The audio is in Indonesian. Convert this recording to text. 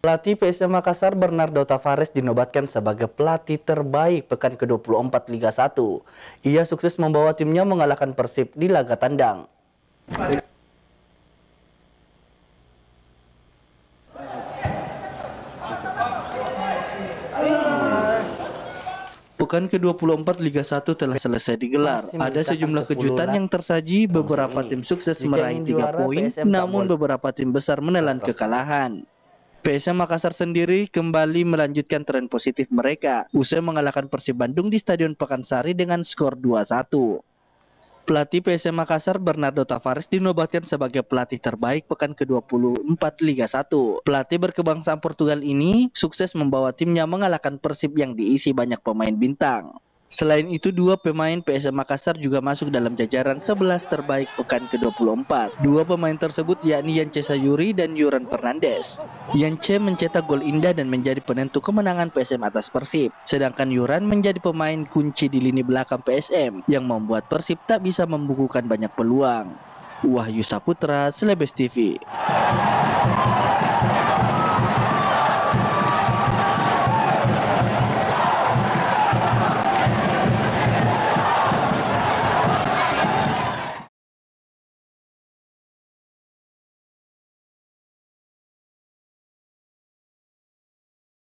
Pelatih PSM Makassar Bernardo Tavares dinobatkan sebagai pelatih terbaik pekan ke-24 Liga 1. Ia sukses membawa timnya mengalahkan Persib di laga tandang. Pekan ke-24 Liga 1 telah selesai digelar. Ada sejumlah kejutan yang tersaji, beberapa tim sukses meraih 3 poin, namun beberapa tim besar menelan kekalahan. PSM Makassar sendiri kembali melanjutkan tren positif mereka usai mengalahkan Persib Bandung di Stadion Pekansari dengan skor 2-1. Pelatih PSM Makassar Bernardo Tavares dinobatkan sebagai pelatih terbaik pekan ke-24 Liga 1. Pelatih berkebangsaan Portugal ini sukses membawa timnya mengalahkan Persib yang diisi banyak pemain bintang. Selain itu, dua pemain PSM Makassar juga masuk dalam jajaran 11 terbaik pekan ke-24. Dua pemain tersebut yakni Yance Sayuri dan Yuran Fernandes. Yance mencetak gol indah dan menjadi penentu kemenangan PSM atas Persib, sedangkan Yuran menjadi pemain kunci di lini belakang PSM yang membuat Persib tak bisa membukukan banyak peluang. Wahyu Saputra, Selebes TV.